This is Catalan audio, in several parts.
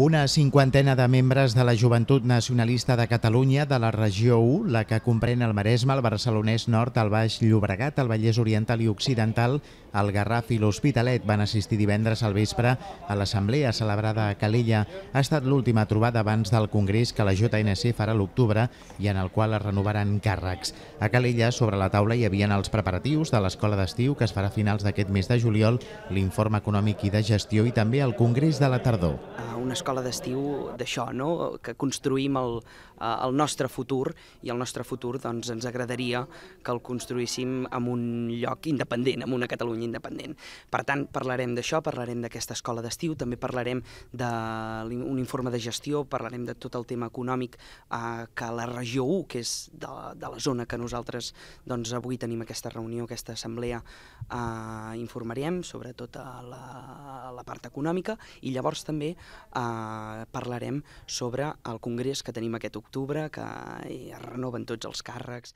Una cinquantena de membres de la Joventut Nacionalista de Catalunya de la Regió 1, la que comprèn el Maresme, el Barcelonès Nord, el Baix Llobregat, el Vallès Oriental i Occidental, el Garraf i l'Hospitalet, van assistir divendres al vespre a l'assemblea celebrada a Calella. Ha estat l'última trobada abans del Congrés que la JNC farà l'octubre i en el qual es renovaran càrrecs. A Calella, sobre la taula, hi havien els preparatius de l'escola d'estiu que es farà a finals d'aquest mes de juliol, l'informe econòmic i de gestió i també el Congrés de la tardor. Una escola l'escola d'estiu d'això, no? que construïm el, eh, el nostre futur i el nostre futur doncs, ens agradaria que el construíssim en un lloc independent, en una Catalunya independent. Per tant, parlarem d'això, parlarem d'aquesta escola d'estiu, també parlarem d'un informe de gestió, parlarem de tot el tema econòmic eh, que la regió 1, que és de, de la zona que nosaltres doncs, avui tenim aquesta reunió, aquesta assemblea, eh, informarem sobre tota la, la part econòmica i llavors també eh, Eh, parlarem sobre el congrés que tenim aquest octubre, que es renoven tots els càrrecs.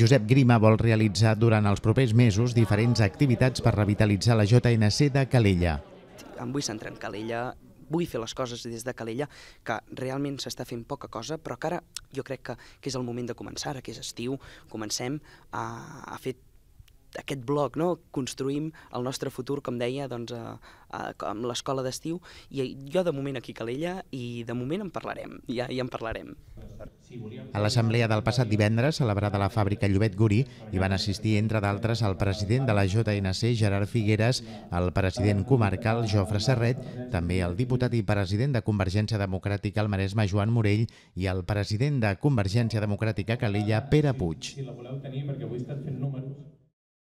Josep Grima vol realitzar durant els propers mesos diferents activitats per revitalitzar la JNC de Calella. Em vull centrar en Calella, vull fer les coses des de Calella, que realment s'està fent poca cosa, però que ara jo crec que, que és el moment de començar, ara que és estiu, comencem a, a fer aquest bloc, no? construïm el nostre futur, com deia, doncs, a, eh, a, eh, amb l'escola d'estiu, i jo de moment aquí Calella, i de moment en parlarem, ja, ja en parlarem. A l'assemblea del passat divendres, celebrada a la fàbrica Llobet Guri, hi van assistir, entre d'altres, el president de la JNC, Gerard Figueres, el president comarcal, Jofre Serret, també el diputat i president de Convergència Democràtica el Maresme, Joan Morell, i el president de Convergència Democràtica Calella, Pere Puig. Si la voleu tenir, perquè avui estàs fent números